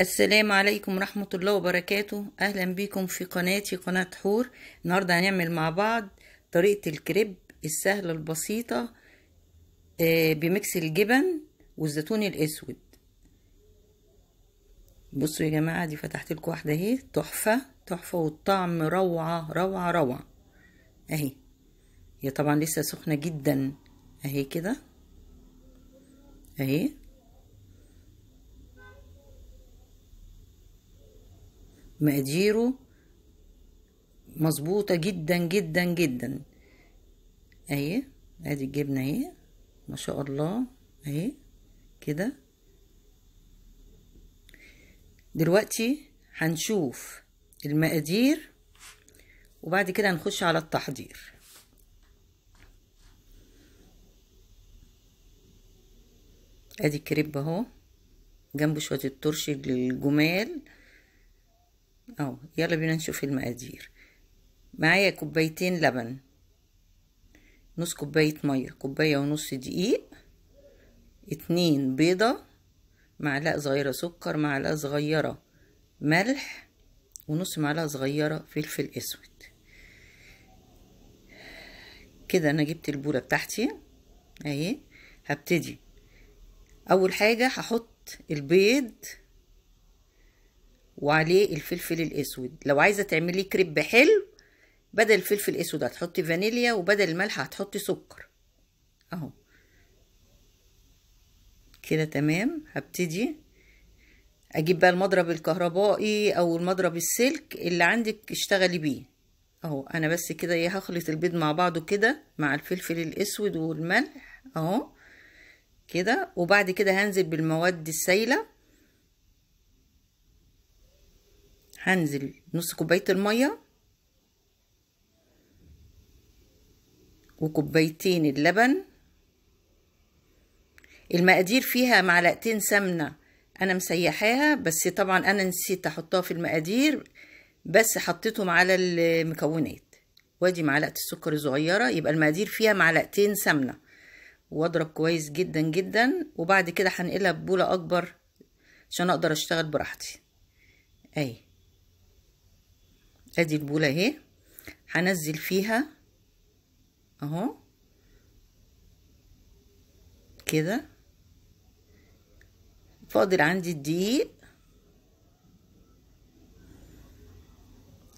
السلام عليكم ورحمة الله وبركاته أهلا بكم في قناتي قناة حور النهاردة هنعمل مع بعض طريقة الكريب السهلة البسيطة آه، بمكس الجبن والزيتون الأسود بصوا يا جماعة دي فتحت لكم واحدة اهي تحفة تحفة والطعم روعة روعة روعة اهي هي طبعا لسه سخنة جدا اهي كده اهي مقاديره مظبوطة جدا جدا جدا اهي ادي الجبنة اهي ما شاء الله اهي كده دلوقتي هنشوف المقادير وبعد كده هنخش على التحضير ادي الكريب اهو جنبه شويه الترش للجمال اهو يلا بينا نشوف المقادير معايا كوبايتين لبن نص كوباية مية كوباية ونص دقيق اتنين بيضة معلقة صغيرة سكر معلقة صغيرة ملح ونص معلقة صغيرة فلفل اسود كده انا جبت البولة بتاعتي اهي هبتدي اول حاجة هحط البيض وعليه الفلفل الاسود لو عايزه تعملي كريب حلو بدل الفلفل الاسود هتحطي فانيليا وبدل الملح هتحطي سكر اهو كده تمام هبتدي اجيب بقى المضرب الكهربائي او المضرب السلك اللي عندك اشتغلي بيه اهو انا بس كده ايه هخلط البيض مع بعضه كده مع الفلفل الاسود والملح اهو كده وبعد كده هنزل بالمواد السايله هنزل نص كوباية المية وكوبايتين اللبن المقادير فيها معلقتين سمنة أنا مسيحاها بس طبعا أنا نسيت أحطها في المقادير بس حطيتهم على المكونات وادي معلقة السكر صغيرة يبقى المقادير فيها معلقتين سمنة واضرب كويس جدا جدا وبعد كده هنقلها ببولة أكبر عشان أقدر أشتغل براحتي أهي ادي البولة اهي هنزل فيها اهو كده فاضل عندي الدقيق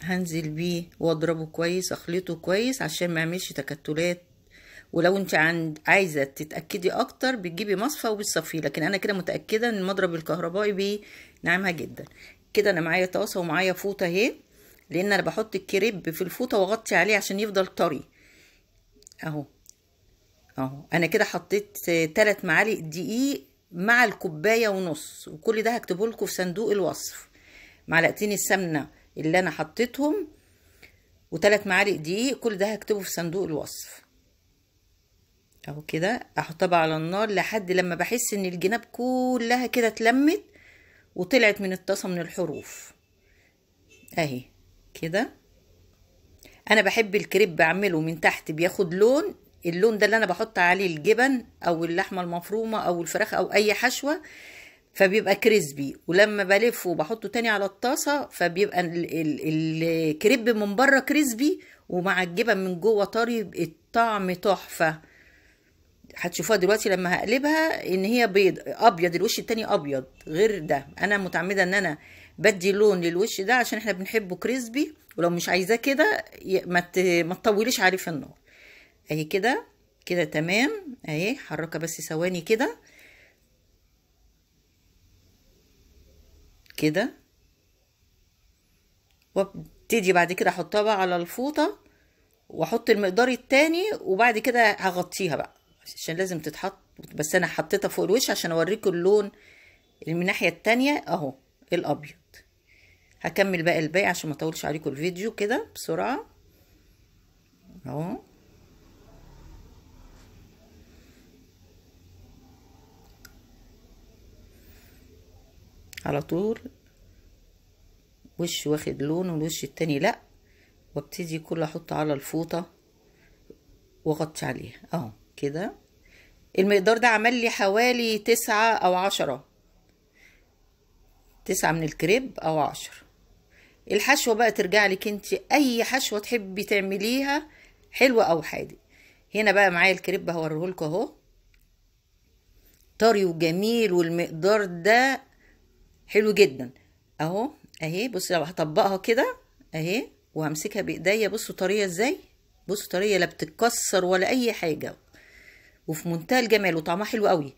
هنزل بيه واضربه كويس اخلطه كويس عشان ما يعملش تكتلات ولو انت عند عايزه تتاكدي اكتر بتجيبي مصفى وبتصفيه لكن انا كده متاكده ان المضرب الكهربائي ناعمها جدا كده انا معايا طاسه ومعايا فوطه اهي لان انا بحط الكريب في الفوطه واغطي عليه عشان يفضل طري اهو اهو انا كده حطيت ثلاث معالق دقيق مع الكوبايه ونص وكل ده هكتبه لكم في صندوق الوصف معلقتين السمنه اللي انا حطيتهم وثلاث معالق دقيق كل ده هكتبه في صندوق الوصف اهو كده احطها بقى على النار لحد لما بحس ان الجناب كلها كده اتلمت وطلعت من الطاسه من الحروف اهي كده انا بحب الكريب بعمله من تحت بياخد لون اللون ده اللي انا بحط عليه الجبن او اللحمه المفرومه او الفراخ او اي حشوه فبيبقى كريسبي ولما بلفه وبحطه تاني على الطاسه فبيبقى الكريب من بره كريسبي ومع الجبن من جوه طري الطعم تحفه هتشوفوها دلوقتي لما هقلبها ان هي بيض ابيض الوش التاني ابيض غير ده انا متعمده ان انا بدي لون للوش ده عشان احنا بنحبه كريسبي ولو مش عايزاه كده ما ما تطوليش عليه في النار اهي كده كده تمام اهي حركه بس ثواني كده كده وابتدي بعد كده احطها بقى على الفوطه واحط المقدار التاني وبعد كده هغطيها بقى عشان لازم تتحط بس انا حطيتها فوق الوش عشان اوريكم اللون من الناحيه التانيه اهو الابيض هكمل بقى الباقي عشان ما اطولش عليكم الفيديو كده بسرعه اهو على طول وش واخد لون والوش التاني لا وابتدي كل احط على الفوطه واغطي عليها اهو كده المقدار ده عمل لي حوالي تسعة او عشرة تسعة من الكريب او عشر الحشوة بقى ترجع لك انت اي حشوة تحبي تعمليها حلوة او حادي هنا بقى معايا الكريب هوريهولكوا اهو طري وجميل والمقدار ده حلو جدا اهو اهي بصي لو هطبقها كده اهي وهمسكها بايديا بصوا طريه ازاي بصوا طريه لا بتتكسر ولا اي حاجه وفي منتهى الجمال وطعمها حلو قوي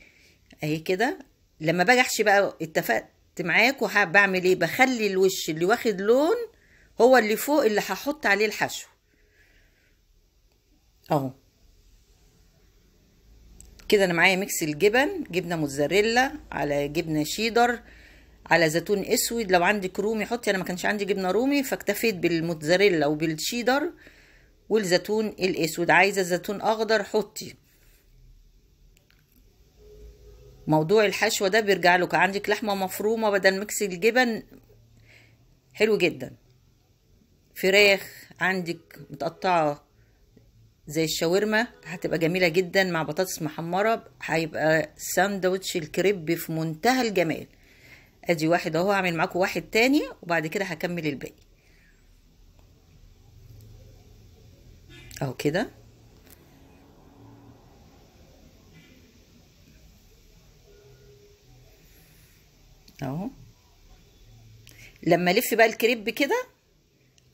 اهي كده لما باجي احشي بقى اتفقت معاك وحاب اعمل ايه بخلي الوش اللي واخد لون هو اللي فوق اللي هحط عليه الحشو اهو كده انا معايا ميكس الجبن جبنه موتزاريلا على جبنه شيدر على زيتون اسود لو عندك رومي حطي انا ما كانش عندي جبنه رومي فاكتفيت بالموتزاريلا وبالشيدر والزيتون الاسود عايزه زيتون اخضر حطي موضوع الحشوة ده بيرجع لك عندك لحمة مفرومة بدل ميكس الجبن حلو جدا فراخ عندك متقطعة زي الشاورما هتبقى جميلة جدا مع بطاطس محمرة هيبقى ساندوتش الكريب في منتهى الجمال ادي واحد اهو هعمل معاكم واحد تاني وبعد كده هكمل الباقي اهو كده اهو لما الف بقى الكريب كده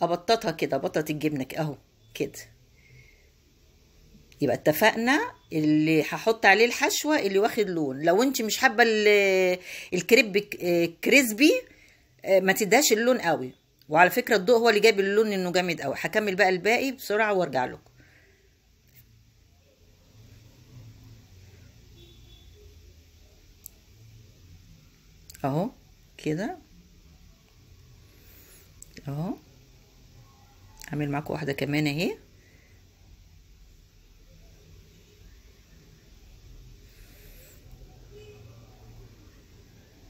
ابططها كده بطط الجبنه اهو كده يبقى اتفقنا اللي هحط عليه الحشوه اللي واخد لون لو انت مش حابه الكريب كريسبي آه، ما تديهاش اللون قوي وعلى فكره الضوء هو اللي جايب اللون انه جامد قوي هكمل بقى الباقي بسرعه وارجع لكم اهو كده اهو هعمل معاكم واحده كمان اهي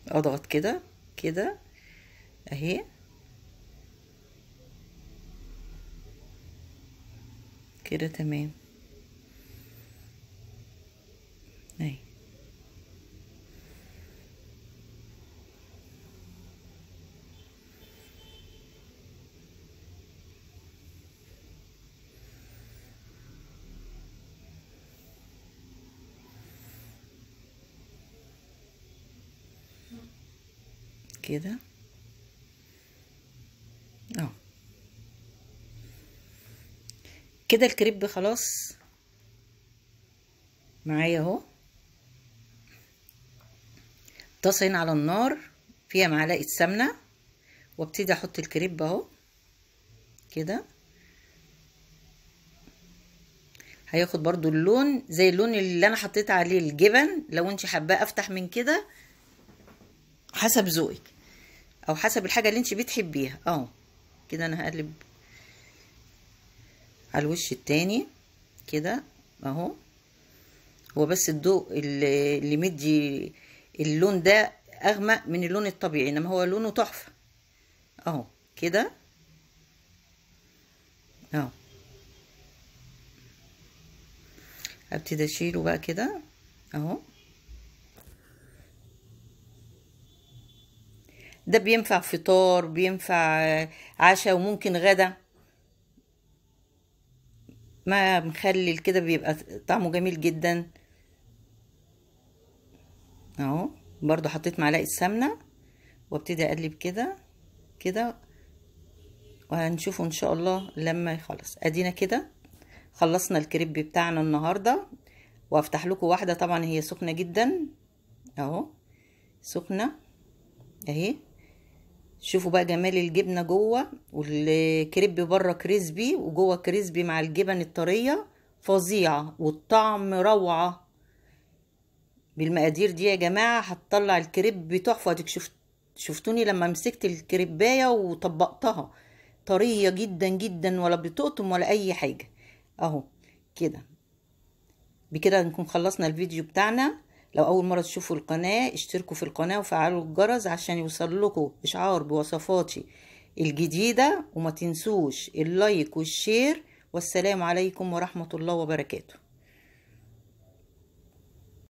اضغط كده كده اهي كده تمام اهي كده اهو كده الكريب خلاص معايا اهو طاسه هنا على النار فيها معلقه سمنه وابتدي احط الكريب اهو كده هياخد برضو اللون زي اللون اللي انا حطيت عليه الجبن لو انت حابه افتح من كده حسب ذوقك او حسب الحاجه اللي انت بتحبيها اهو كده انا هقلب على الوش التاني كده اهو هو بس الضوء اللي مدي اللون ده اغمق من اللون الطبيعي انما هو لونه تحفه اهو كده اهو ابتدي اشيله بقى كده اهو ده بينفع فطار بينفع عشاء وممكن غدا ما مخلل كده بيبقى طعمه جميل جدا اهو برضو حطيت معلقه سمنه وابتدي اقلب كده كده وهنشوفه ان شاء الله لما يخلص ادينا كده خلصنا الكريب بتاعنا النهارده وافتح لكم واحده طبعا هي سخنه جدا اهو سخنه اهي شوفوا بقى جمال الجبنه جوه والكريب بره كريسبي وجوه كريسبي مع الجبن الطريه فظيعه والطعم روعه بالمقادير دي يا جماعه هتطلع الكريب تحفه شفت شفتوني لما مسكت الكريبايه وطبقتها طريه جدا جدا ولا بتقطم ولا اي حاجه اهو كده بكده نكون خلصنا الفيديو بتاعنا لو اول مره تشوفوا القناه اشتركوا في القناه وفعلوا الجرس عشان يوصل لكم اشعار بوصفاتي الجديده وما تنسوش اللايك والشير والسلام عليكم ورحمه الله وبركاته